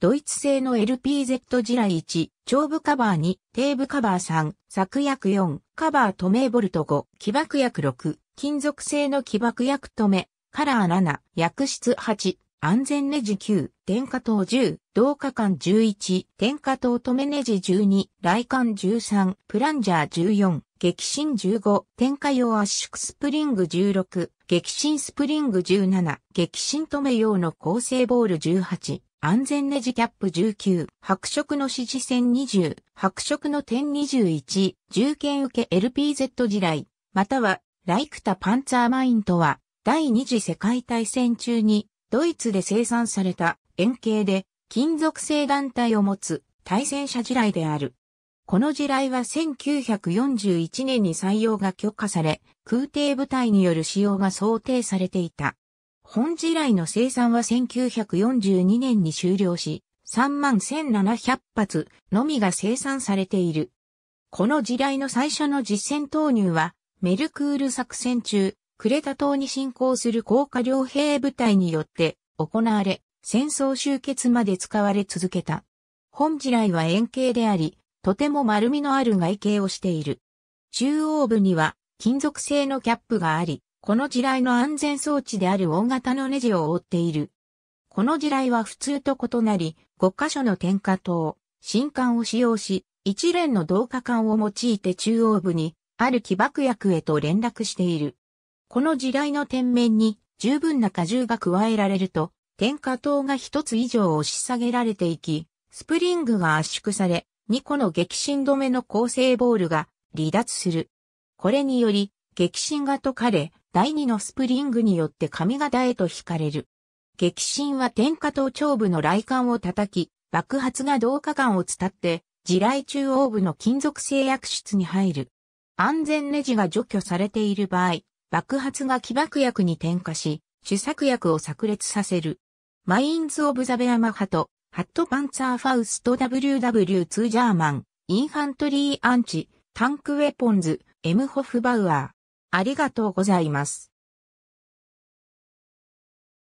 ドイツ製の LPZ 地雷1、長部カバー2、底部カバー3、作薬4、カバー止めボルト5、起爆薬6、金属製の起爆薬止め、カラー7、薬室8、安全ネジ9、点火灯10、同化管11、点火灯止めネジ12、来管13、プランジャー14、激震15、点火用圧縮スプリング16、激震スプリング17、激震止め用の構成ボール18、安全ネジキャップ19、白色の指示線20、白色の点21、重剣受け LPZ 地雷、または、ライクタパンツァーマインとは、第二次世界大戦中にドイツで生産された円形で金属製団体を持つ対戦車地雷である。この地雷は1941年に採用が許可され、空挺部隊による使用が想定されていた。本地雷の生産は1942年に終了し、3万1700発のみが生産されている。この地雷の最初の実戦投入は、メルクール作戦中、クレタ島に侵攻する高架両兵部隊によって行われ、戦争終結まで使われ続けた。本地雷は円形であり、とても丸みのある外形をしている。中央部には金属製のキャップがあり、この地雷の安全装置である大型のネジを覆っている。この地雷は普通と異なり、5箇所の点火灯、新管を使用し、一連の導火管を用いて中央部にある起爆薬へと連絡している。この地雷の天面に十分な荷重が加えられると、点火灯が一つ以上押し下げられていき、スプリングが圧縮され、2個の激震止めの構成ボールが離脱する。これにより、激震が解かれ、第2のスプリングによって髪型へと引かれる。激震は点火灯頂部の雷管を叩き、爆発が導火管を伝って、地雷中央部の金属製薬室に入る。安全ネジが除去されている場合、爆発が起爆薬に点火し、主作薬を炸裂させる。マインズ・オブ・ザ・ベアマハト、ハット・パンツァー・ファウスト・ WW2 ジャーマン、インファントリー・アンチ、タンク・ウェポンズ、エム・ホフバウアー。ありがとうございます。